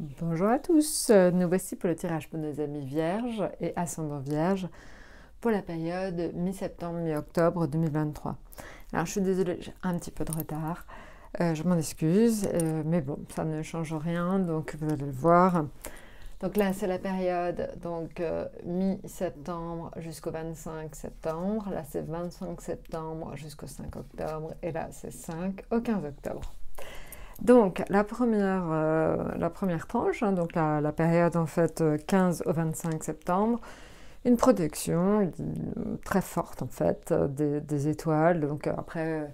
Bonjour à tous, nous voici pour le tirage pour nos amis vierges et ascendants vierges pour la période mi-septembre, mi-octobre 2023. Alors je suis désolée, j'ai un petit peu de retard, euh, je m'en excuse, euh, mais bon, ça ne change rien, donc vous allez le voir. Donc là, c'est la période donc euh, mi-septembre jusqu'au 25 septembre. Là, c'est 25 septembre jusqu'au 5 octobre. Et là, c'est 5 au 15 octobre. Donc la première, euh, tranche, hein, donc la, période en fait 15 euh, au 25 septembre, une production euh, très forte en fait des, étoiles. Donc après,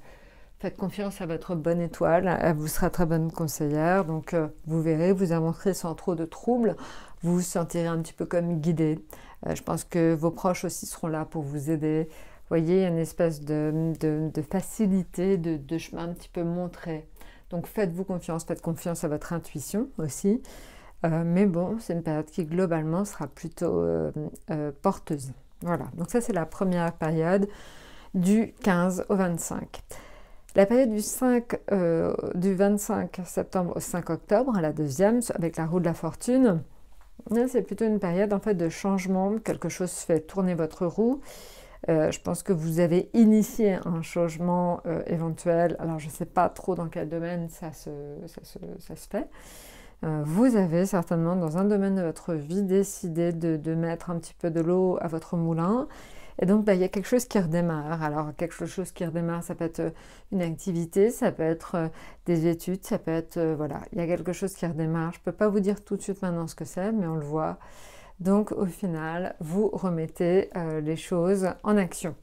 faites confiance à votre bonne étoile, elle vous sera très bonne conseillère. Donc vous verrez, vous avancerez sans trop de troubles, vous vous sentirez un petit peu comme guidé. je pense que vos proches aussi seront là pour vous aider. Vous voyez, il y a une espèce de, facilité, de chemin un petit peu montré. Donc faites-vous confiance, faites confiance à votre intuition aussi. Euh, mais bon, c'est une période qui globalement sera plutôt euh, euh, porteuse. Voilà, donc ça c'est la première période du 15 au 25. La période du, 5, du 25 septembre au 5 octobre, la deuxième, avec la roue de la fortune, c'est plutôt une période en fait de changement, quelque chose fait tourner votre roue. Euh, je pense que vous avez initié un changement euh, éventuel. Alors, je ne sais pas trop dans quel domaine ça se, fait. Euh, vous avez certainement, dans un domaine de votre vie, décidé de, mettre un petit peu de l'eau à votre moulin. Et donc, bah, il y a quelque chose qui redémarre. Alors, quelque chose qui redémarre, ça peut être une activité, ça peut être des études, ça peut être... voilà, il y a quelque chose qui redémarre. Je ne peux pas vous dire tout de suite maintenant ce que c'est, mais on le voit. Donc au final, vous remettez euh, les choses en action.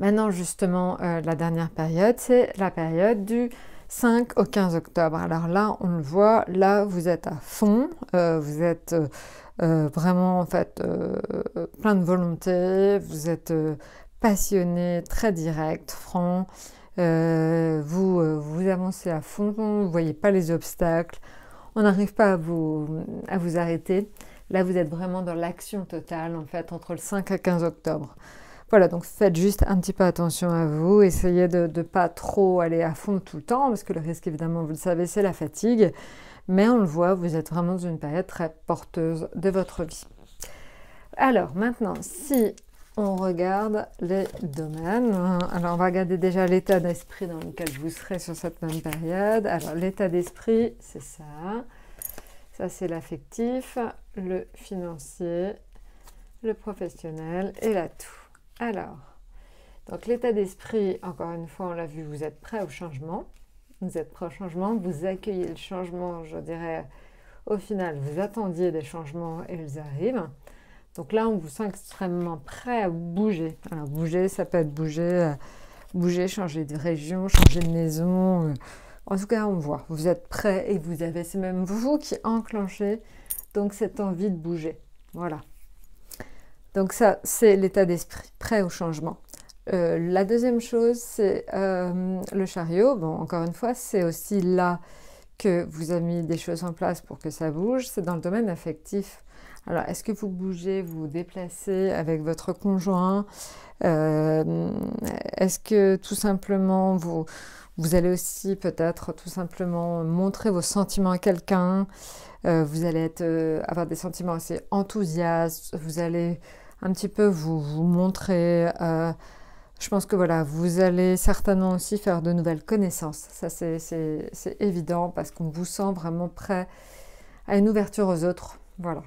Maintenant justement, euh, la dernière période, c'est la période du 5 au 15 octobre. Alors là, on le voit, là, vous êtes à fond, euh, vous êtes vraiment en fait plein de volonté, vous êtes passionné, très direct, franc, vous, vous avancez à fond, vous ne voyez pas les obstacles, on n'arrive pas à vous, à vous arrêter. Là, vous êtes vraiment dans l'action totale, en fait, entre le 5 et 15 octobre. Voilà, donc faites juste un petit peu attention à vous, essayez de ne pas trop aller à fond tout le temps, parce que le risque, évidemment, vous le savez, c'est la fatigue. Mais on le voit, vous êtes vraiment dans une période très porteuse de votre vie. Alors maintenant, si on regarde les domaines. Alors, on va regarder déjà l'état d'esprit dans lequel vous serez sur cette même période. Alors, l'état d'esprit, c'est ça. Ça, c'est l'affectif, le financier, le professionnel et l'atout. Alors, donc l'état d'esprit, encore une fois, on l'a vu, vous êtes prêt au changement. Vous êtes prêt au changement, vous accueillez le changement, je dirais, au final, vous attendiez des changements et ils arrivent. Donc là, on vous sent extrêmement prêt à bouger. Alors bouger, ça peut être bouger, euh, bouger, changer de région, changer de maison. Euh. En tout cas, on voit, vous êtes prêt et vous avez, c'est même vous qui enclenchez donc cette envie de bouger. Voilà. Donc ça, c'est l'état d'esprit, prêt au changement. Euh, la deuxième chose, c'est le chariot. Bon, encore une fois, c'est aussi là que vous avez mis des choses en place pour que ça bouge. C'est dans le domaine affectif. Alors, est-ce que vous bougez, vous vous déplacez avec votre conjoint euh, Est-ce que tout simplement vous, vous allez aussi peut-être tout simplement montrer vos sentiments à quelqu'un euh, Vous allez être, euh, avoir des sentiments assez enthousiastes. Vous allez un petit peu vous, vous montrer. je pense que voilà, vous allez certainement aussi faire de nouvelles connaissances. Ça, c'est évident parce qu'on vous sent vraiment prêt à une ouverture aux autres. Voilà.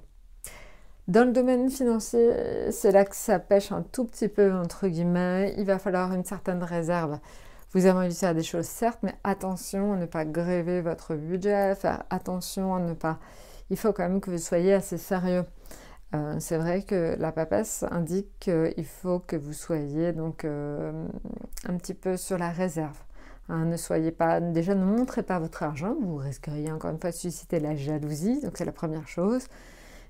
Dans le domaine financier, c'est là que ça pêche un tout petit peu, entre guillemets. Il va falloir une certaine réserve. Vous avez envie de faire des choses, certes, mais attention à ne pas gréver votre budget, attention à ne pas... Il faut quand même que vous soyez assez sérieux. Euh, c'est vrai que la papesse indique qu'il faut que vous soyez donc euh, un petit peu sur la réserve. Hein, ne soyez pas, déjà ne montrez pas votre argent, vous risqueriez encore une fois de susciter la jalousie, donc c'est la première chose.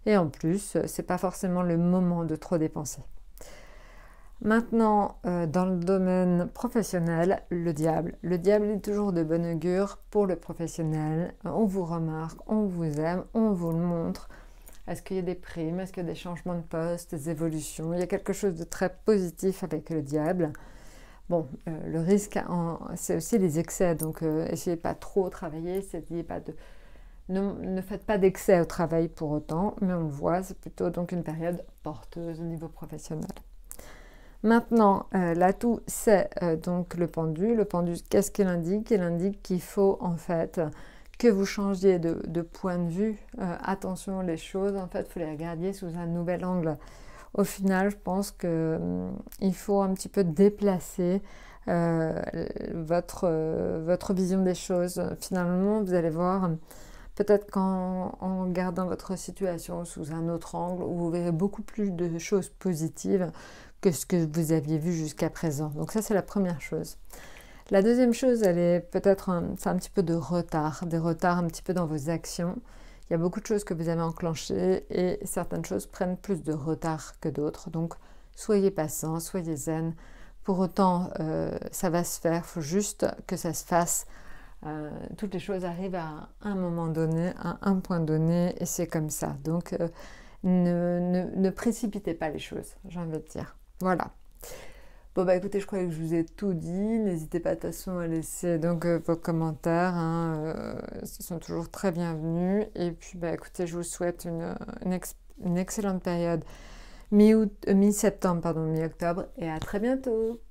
Et en plus, euh, c'est pas forcément le moment de trop dépenser. Maintenant, euh, dans le domaine professionnel, le diable. Le diable est toujours de bonne augure pour le professionnel. On vous remarque, on vous aime, on vous le montre. Est-ce qu'il y a des primes Est-ce qu'il y a des changements de poste Des évolutions Il y a quelque chose de très positif avec le diable. Bon, euh, le risque, c'est aussi les excès. Donc, essayez pas trop travailler, essayez pas de ne, faites pas d'excès au travail pour autant, mais on le voit, c'est plutôt donc une période porteuse au niveau professionnel. Maintenant, euh, l'atout, c'est euh, donc le pendu. Le pendu, qu'est-ce qu'il indique Il indique qu'il faut en fait que vous changiez de, point de vue. Euh, attention, les choses, en fait, il faut les regarder sous un nouvel angle. Au final, je pense qu'il hum, faut un petit peu déplacer votre, votre vision des choses. Finalement, vous allez voir Peut-être qu'en gardant votre situation sous un autre angle, vous verrez beaucoup plus de choses positives que ce que vous aviez vu jusqu'à présent. Donc ça, c'est la première chose. La deuxième chose, elle est peut-être un, petit peu de retard, des retards un petit peu dans vos actions. Il y a beaucoup de choses que vous avez enclenchées et certaines choses prennent plus de retard que d'autres. Donc soyez patient, soyez zen. Pour autant, euh, ça va se faire, il faut juste que ça se fasse euh, toutes les choses arrivent à un moment donné, à un point donné, et c'est comme ça. Donc, euh, ne, ne, précipitez pas les choses, j'ai envie de dire. Voilà. Bon, bah écoutez, je crois que je vous ai tout dit. N'hésitez pas, de toute façon, à laisser donc, euh, vos commentaires. ils hein, sont toujours très bienvenus. Et puis, bah écoutez, je vous souhaite une, excellente période mi-septembre, pardon, mi-octobre. Et à très bientôt